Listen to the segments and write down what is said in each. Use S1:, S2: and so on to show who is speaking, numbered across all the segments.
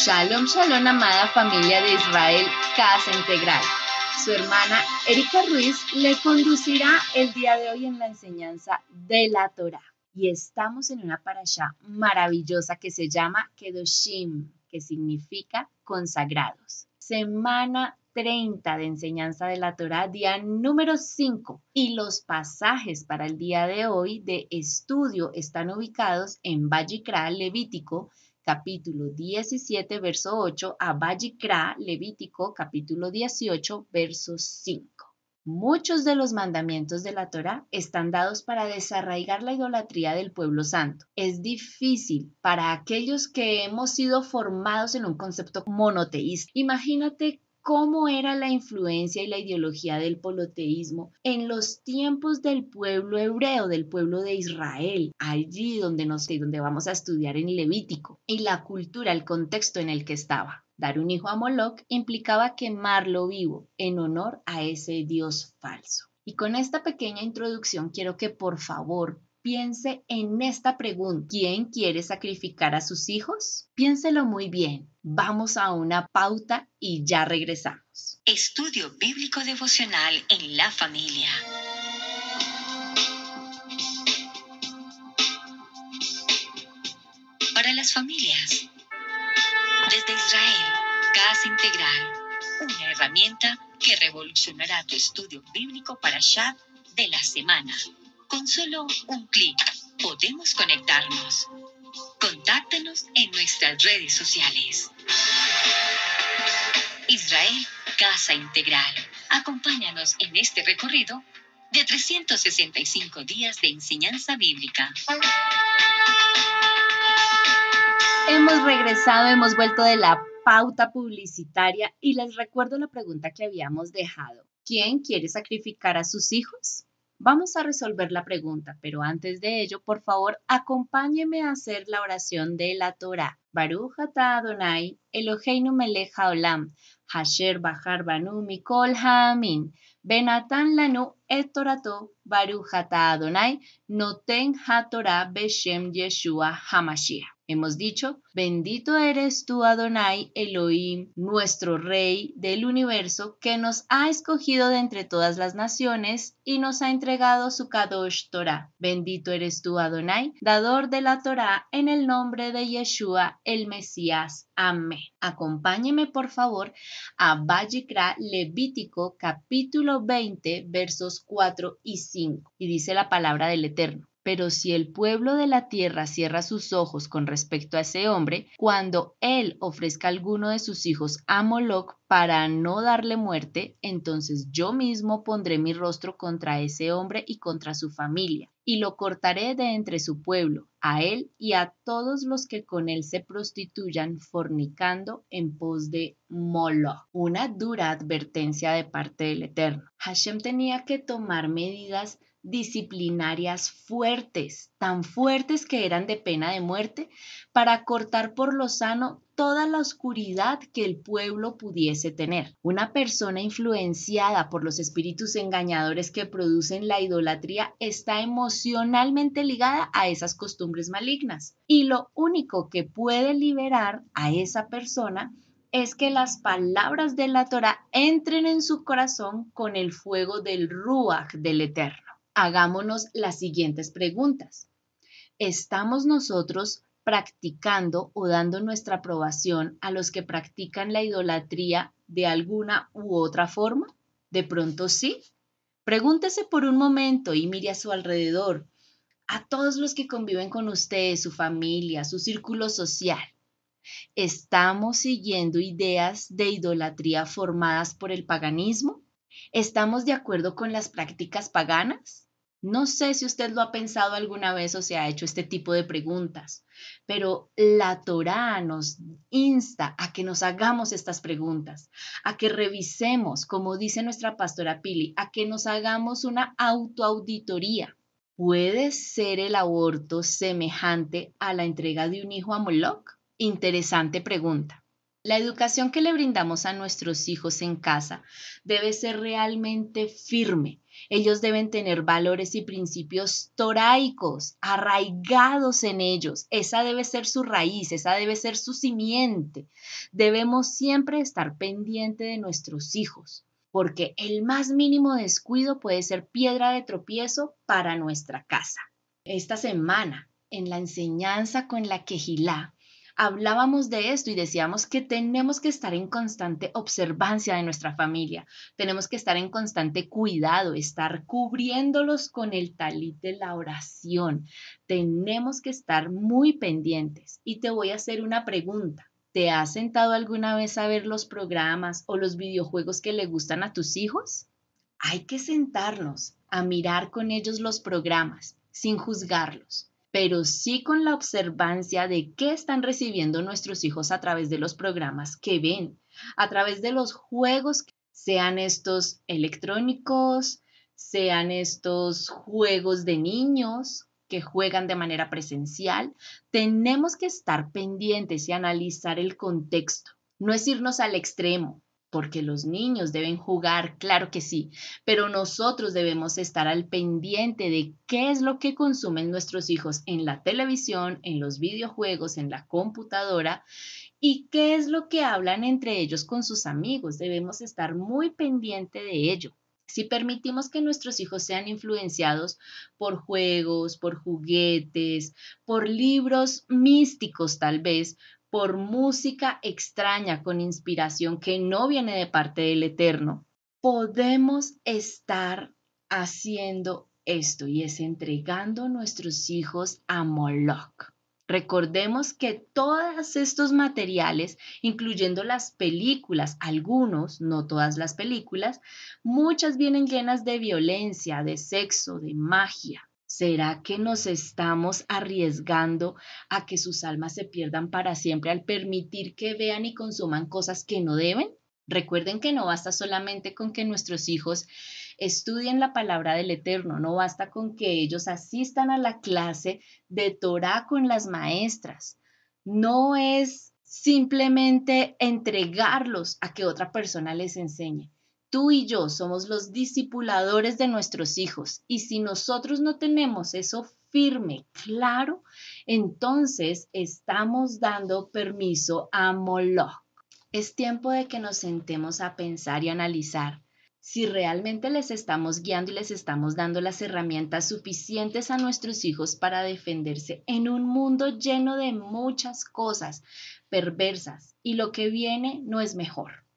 S1: Shalom, shalom, amada familia de Israel, Casa Integral. Su hermana Erika Ruiz le conducirá el día de hoy en la enseñanza de la Torah. Y estamos en una parasha maravillosa que se llama Kedoshim, que significa consagrados semana 30 de enseñanza de la Torah, día número 5. Y los pasajes para el día de hoy de estudio están ubicados en Vallicra, Levítico, capítulo 17, verso 8, a Vallicra, Levítico, capítulo 18, verso 5. Muchos de los mandamientos de la Torah están dados para desarraigar la idolatría del pueblo santo. Es difícil para aquellos que hemos sido formados en un concepto monoteísta. Imagínate cómo era la influencia y la ideología del poloteísmo en los tiempos del pueblo hebreo, del pueblo de Israel, allí donde, nos, donde vamos a estudiar en Levítico, y la cultura, el contexto en el que estaba. Dar un hijo a Moloch implicaba quemarlo vivo en honor a ese dios falso. Y con esta pequeña introducción quiero que por favor piense en esta pregunta. ¿Quién quiere sacrificar a sus hijos? Piénselo muy bien. Vamos a una pauta y ya regresamos. Estudio bíblico devocional en la familia. Para las familias. Desde Israel, Casa Integral, una herramienta que revolucionará tu estudio bíblico para Shabbat de la semana. Con solo un clic podemos conectarnos. Contáctanos en nuestras redes sociales. Israel Casa Integral. Acompáñanos en este recorrido de 365 días de enseñanza bíblica. Hemos regresado, hemos vuelto de la pauta publicitaria y les recuerdo la pregunta que habíamos dejado. ¿Quién quiere sacrificar a sus hijos? Vamos a resolver la pregunta, pero antes de ello, por favor, acompáñeme a hacer la oración de la Torah. Baruch ata Adonai, Eloheinu melech haolam, Hasher bahar banu mikol haamin, Benatan lanu et torato, Baruch Adonai, Noten HaTorah beshem Yeshua hamashiach. Hemos dicho, bendito eres tú, Adonai, Elohim, nuestro Rey del universo, que nos ha escogido de entre todas las naciones y nos ha entregado su Kadosh Torah. Bendito eres tú, Adonai, dador de la Torah, en el nombre de Yeshua, el Mesías. Amén. Acompáñeme, por favor, a Vallicra, Levítico, capítulo 20, versos 4 y 5. Y dice la palabra del Eterno. Pero si el pueblo de la tierra cierra sus ojos con respecto a ese hombre, cuando él ofrezca alguno de sus hijos a Moloch para no darle muerte, entonces yo mismo pondré mi rostro contra ese hombre y contra su familia, y lo cortaré de entre su pueblo, a él y a todos los que con él se prostituyan fornicando en pos de Moloch. Una dura advertencia de parte del Eterno. Hashem tenía que tomar medidas disciplinarias fuertes, tan fuertes que eran de pena de muerte, para cortar por lo sano toda la oscuridad que el pueblo pudiese tener. Una persona influenciada por los espíritus engañadores que producen la idolatría está emocionalmente ligada a esas costumbres malignas. Y lo único que puede liberar a esa persona es que las palabras de la Torah entren en su corazón con el fuego del Ruach del Eterno hagámonos las siguientes preguntas. ¿Estamos nosotros practicando o dando nuestra aprobación a los que practican la idolatría de alguna u otra forma? De pronto sí. Pregúntese por un momento y mire a su alrededor, a todos los que conviven con usted, su familia, su círculo social. ¿Estamos siguiendo ideas de idolatría formadas por el paganismo? ¿Estamos de acuerdo con las prácticas paganas? No sé si usted lo ha pensado alguna vez o se ha hecho este tipo de preguntas, pero la Torá nos insta a que nos hagamos estas preguntas, a que revisemos, como dice nuestra pastora Pili, a que nos hagamos una autoauditoría. ¿Puede ser el aborto semejante a la entrega de un hijo a Moloch? Interesante pregunta. La educación que le brindamos a nuestros hijos en casa debe ser realmente firme. Ellos deben tener valores y principios toraicos, arraigados en ellos. Esa debe ser su raíz, esa debe ser su simiente. Debemos siempre estar pendiente de nuestros hijos, porque el más mínimo descuido puede ser piedra de tropiezo para nuestra casa. Esta semana, en la enseñanza con la quejilá, hablábamos de esto y decíamos que tenemos que estar en constante observancia de nuestra familia, tenemos que estar en constante cuidado, estar cubriéndolos con el talit de la oración, tenemos que estar muy pendientes. Y te voy a hacer una pregunta. ¿Te has sentado alguna vez a ver los programas o los videojuegos que le gustan a tus hijos? Hay que sentarnos a mirar con ellos los programas sin juzgarlos pero sí con la observancia de qué están recibiendo nuestros hijos a través de los programas que ven, a través de los juegos, sean estos electrónicos, sean estos juegos de niños que juegan de manera presencial, tenemos que estar pendientes y analizar el contexto. No es irnos al extremo, porque los niños deben jugar, claro que sí, pero nosotros debemos estar al pendiente de qué es lo que consumen nuestros hijos en la televisión, en los videojuegos, en la computadora y qué es lo que hablan entre ellos con sus amigos. Debemos estar muy pendiente de ello. Si permitimos que nuestros hijos sean influenciados por juegos, por juguetes, por libros místicos tal vez, por música extraña con inspiración que no viene de parte del Eterno, podemos estar haciendo esto y es entregando nuestros hijos a Moloch. Recordemos que todos estos materiales, incluyendo las películas, algunos, no todas las películas, muchas vienen llenas de violencia, de sexo, de magia. ¿Será que nos estamos arriesgando a que sus almas se pierdan para siempre al permitir que vean y consuman cosas que no deben? Recuerden que no basta solamente con que nuestros hijos estudien la palabra del Eterno, no basta con que ellos asistan a la clase de Torah con las maestras. No es simplemente entregarlos a que otra persona les enseñe. Tú y yo somos los discipuladores de nuestros hijos y si nosotros no tenemos eso firme, claro, entonces estamos dando permiso a Moloch. Es tiempo de que nos sentemos a pensar y analizar si realmente les estamos guiando y les estamos dando las herramientas suficientes a nuestros hijos para defenderse en un mundo lleno de muchas cosas perversas y lo que viene no es mejor.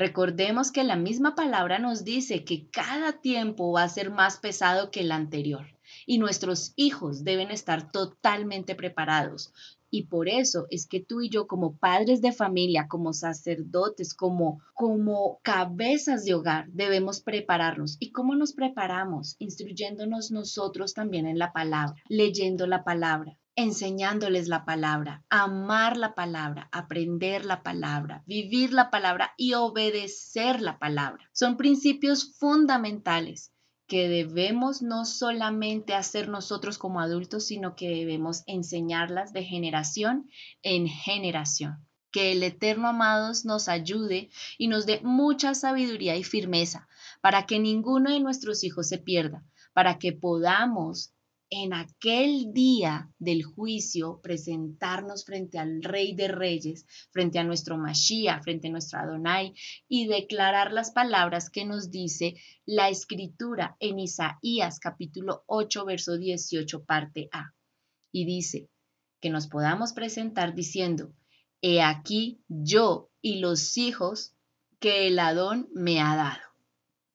S1: Recordemos que la misma palabra nos dice que cada tiempo va a ser más pesado que el anterior y nuestros hijos deben estar totalmente preparados. Y por eso es que tú y yo como padres de familia, como sacerdotes, como, como cabezas de hogar, debemos prepararnos. ¿Y cómo nos preparamos? Instruyéndonos nosotros también en la palabra, leyendo la palabra, enseñándoles la palabra, amar la palabra, aprender la palabra, vivir la palabra y obedecer la palabra. Son principios fundamentales que debemos no solamente hacer nosotros como adultos, sino que debemos enseñarlas de generación en generación. Que el Eterno Amados nos ayude y nos dé mucha sabiduría y firmeza para que ninguno de nuestros hijos se pierda, para que podamos en aquel día del juicio presentarnos frente al Rey de Reyes, frente a nuestro Mashiach, frente a nuestro Adonai y declarar las palabras que nos dice la escritura en Isaías capítulo 8 verso 18 parte A. Y dice que nos podamos presentar diciendo, he aquí yo y los hijos que el Adón me ha dado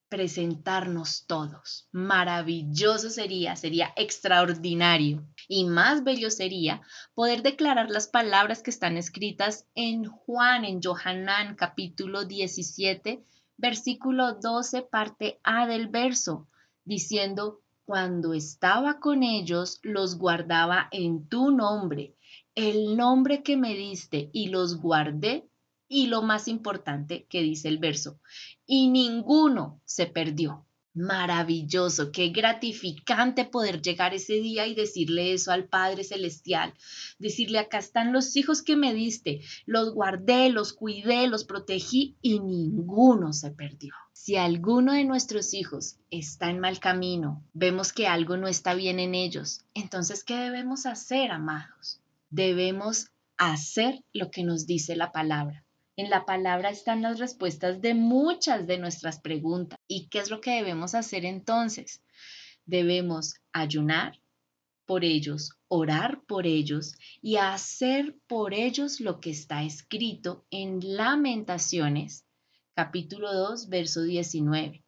S1: presentarnos todos. Maravilloso sería, sería extraordinario. Y más bello sería poder declarar las palabras que están escritas en Juan, en Johanán capítulo 17, versículo 12, parte A del verso, diciendo, cuando estaba con ellos, los guardaba en tu nombre, el nombre que me diste, y los guardé y lo más importante que dice el verso, y ninguno se perdió. Maravilloso, qué gratificante poder llegar ese día y decirle eso al Padre Celestial. Decirle, acá están los hijos que me diste, los guardé, los cuidé, los protegí y ninguno se perdió. Si alguno de nuestros hijos está en mal camino, vemos que algo no está bien en ellos, entonces, ¿qué debemos hacer, amados? Debemos hacer lo que nos dice la palabra. En la palabra están las respuestas de muchas de nuestras preguntas. ¿Y qué es lo que debemos hacer entonces? Debemos ayunar por ellos, orar por ellos y hacer por ellos lo que está escrito en Lamentaciones, capítulo 2, verso 19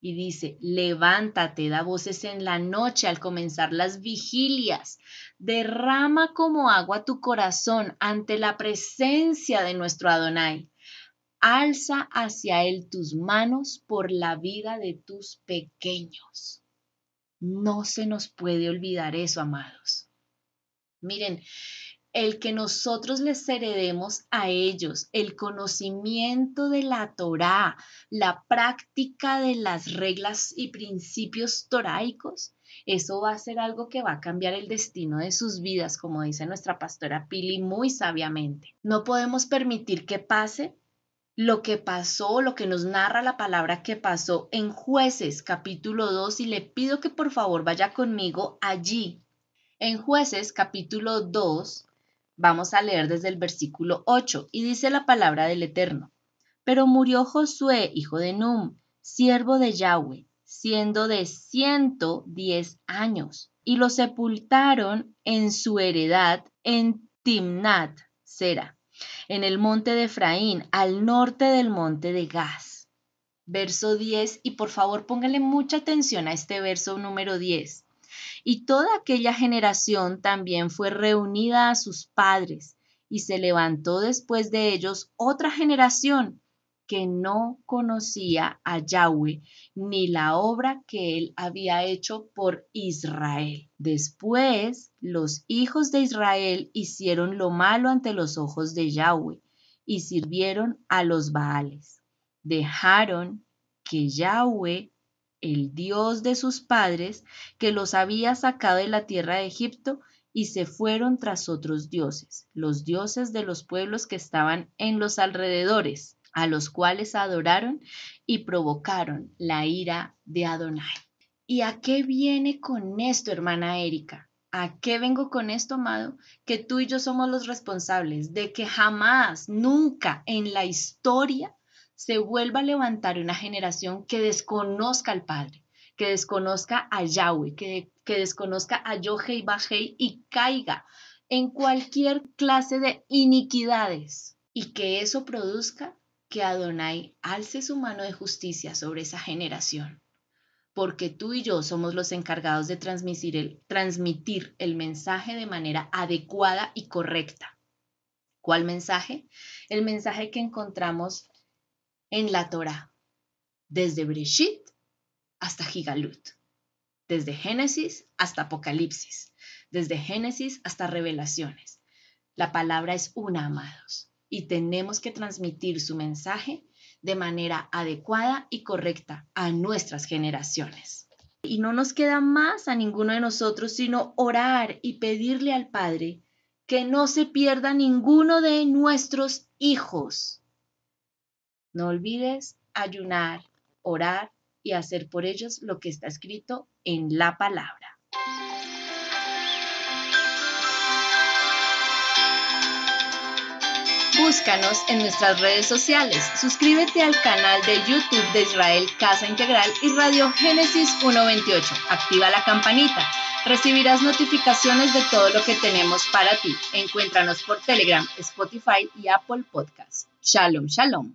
S1: y dice, levántate, da voces en la noche al comenzar las vigilias, derrama como agua tu corazón ante la presencia de nuestro Adonai, alza hacia él tus manos por la vida de tus pequeños. No se nos puede olvidar eso, amados. Miren, el que nosotros les heredemos a ellos el conocimiento de la Torá, la práctica de las reglas y principios toraicos, eso va a ser algo que va a cambiar el destino de sus vidas, como dice nuestra pastora Pili muy sabiamente. No podemos permitir que pase lo que pasó, lo que nos narra la palabra que pasó en jueces capítulo 2 y le pido que por favor vaya conmigo allí. En jueces capítulo 2 Vamos a leer desde el versículo 8 y dice la palabra del Eterno. Pero murió Josué, hijo de Num, siervo de Yahweh, siendo de 110 años, y lo sepultaron en su heredad en Timnat, Sera, en el monte de Efraín, al norte del monte de Gaz. Verso 10, y por favor póngale mucha atención a este verso número 10. Y toda aquella generación también fue reunida a sus padres, y se levantó después de ellos otra generación que no conocía a Yahweh ni la obra que él había hecho por Israel. Después, los hijos de Israel hicieron lo malo ante los ojos de Yahweh y sirvieron a los Baales. Dejaron que Yahweh el Dios de sus padres, que los había sacado de la tierra de Egipto, y se fueron tras otros dioses, los dioses de los pueblos que estaban en los alrededores, a los cuales adoraron y provocaron la ira de Adonai. ¿Y a qué viene con esto, hermana Erika? ¿A qué vengo con esto, amado? Que tú y yo somos los responsables de que jamás, nunca en la historia se vuelva a levantar una generación que desconozca al Padre, que desconozca a Yahweh, que, que desconozca a Yohei Bajei y caiga en cualquier clase de iniquidades y que eso produzca que Adonai alce su mano de justicia sobre esa generación, porque tú y yo somos los encargados de transmitir el, transmitir el mensaje de manera adecuada y correcta. ¿Cuál mensaje? El mensaje que encontramos en la Torá, desde Breshit hasta Gigalut, desde Génesis hasta Apocalipsis, desde Génesis hasta Revelaciones. La palabra es una, amados, y tenemos que transmitir su mensaje de manera adecuada y correcta a nuestras generaciones. Y no nos queda más a ninguno de nosotros sino orar y pedirle al Padre que no se pierda ninguno de nuestros hijos no olvides ayunar, orar y hacer por ellos lo que está escrito en la palabra. Búscanos en nuestras redes sociales. Suscríbete al canal de YouTube de Israel Casa Integral y Radio Génesis 128. Activa la campanita. Recibirás notificaciones de todo lo que tenemos para ti. Encuéntranos por Telegram, Spotify y Apple Podcasts. Shalom, shalom.